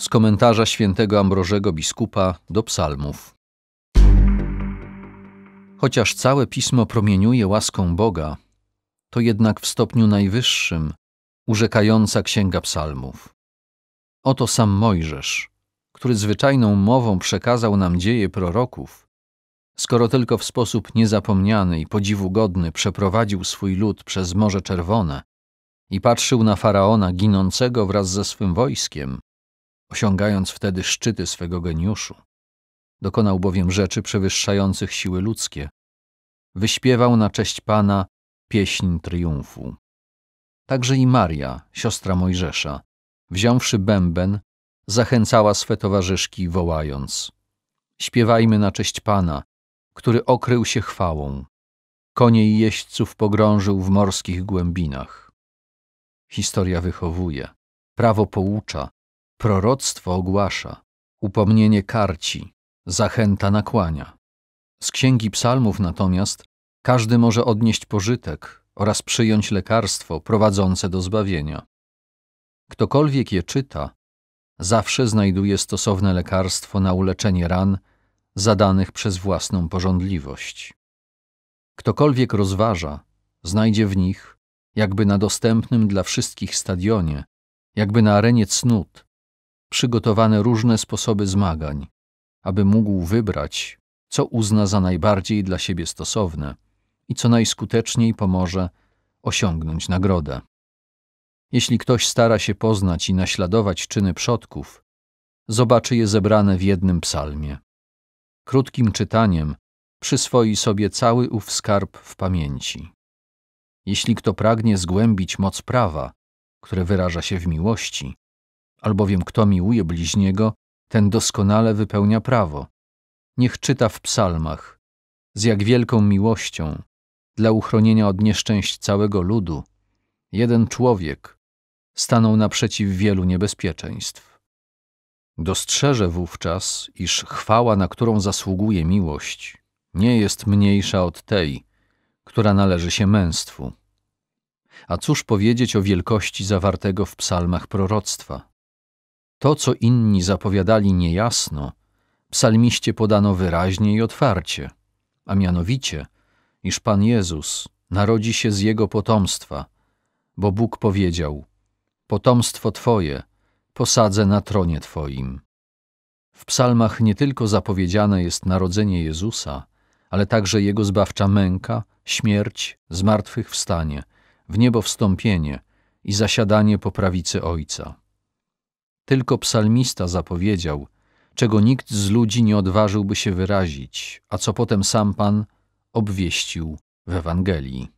Z komentarza świętego Ambrożego biskupa do psalmów. Chociaż całe pismo promieniuje łaską Boga, to jednak w stopniu najwyższym urzekająca księga psalmów. Oto sam Mojżesz, który zwyczajną mową przekazał nam dzieje proroków, skoro tylko w sposób niezapomniany i podziwugodny przeprowadził swój lud przez Morze Czerwone i patrzył na faraona ginącego wraz ze swym wojskiem, osiągając wtedy szczyty swego geniuszu. Dokonał bowiem rzeczy przewyższających siły ludzkie. Wyśpiewał na cześć Pana pieśń triumfu. Także i Maria, siostra Mojżesza, wziąwszy bęben, zachęcała swe towarzyszki, wołając: Śpiewajmy na cześć Pana, który okrył się chwałą. Konie i jeźdźców pogrążył w morskich głębinach. Historia wychowuje, prawo poucza, Proroctwo ogłasza, upomnienie karci, zachęta nakłania. Z księgi psalmów natomiast każdy może odnieść pożytek oraz przyjąć lekarstwo prowadzące do zbawienia. Ktokolwiek je czyta, zawsze znajduje stosowne lekarstwo na uleczenie ran zadanych przez własną porządliwość. Ktokolwiek rozważa, znajdzie w nich, jakby na dostępnym dla wszystkich stadionie, jakby na arenie cnót, przygotowane różne sposoby zmagań, aby mógł wybrać, co uzna za najbardziej dla siebie stosowne i co najskuteczniej pomoże osiągnąć nagrodę. Jeśli ktoś stara się poznać i naśladować czyny przodków, zobaczy je zebrane w jednym psalmie. Krótkim czytaniem przyswoi sobie cały ów skarb w pamięci. Jeśli kto pragnie zgłębić moc prawa, które wyraża się w miłości, albowiem kto miłuje bliźniego, ten doskonale wypełnia prawo. Niech czyta w psalmach, z jak wielką miłością, dla uchronienia od nieszczęść całego ludu, jeden człowiek stanął naprzeciw wielu niebezpieczeństw. Dostrzeże wówczas, iż chwała, na którą zasługuje miłość, nie jest mniejsza od tej, która należy się męstwu. A cóż powiedzieć o wielkości zawartego w psalmach proroctwa? To, co inni zapowiadali niejasno, psalmiście podano wyraźnie i otwarcie, a mianowicie, iż Pan Jezus narodzi się z Jego potomstwa, bo Bóg powiedział, potomstwo Twoje posadzę na tronie Twoim. W psalmach nie tylko zapowiedziane jest narodzenie Jezusa, ale także Jego zbawcza męka, śmierć, zmartwychwstanie, w niebo wstąpienie i zasiadanie po prawicy Ojca. Tylko psalmista zapowiedział, czego nikt z ludzi nie odważyłby się wyrazić, a co potem sam Pan obwieścił w Ewangelii.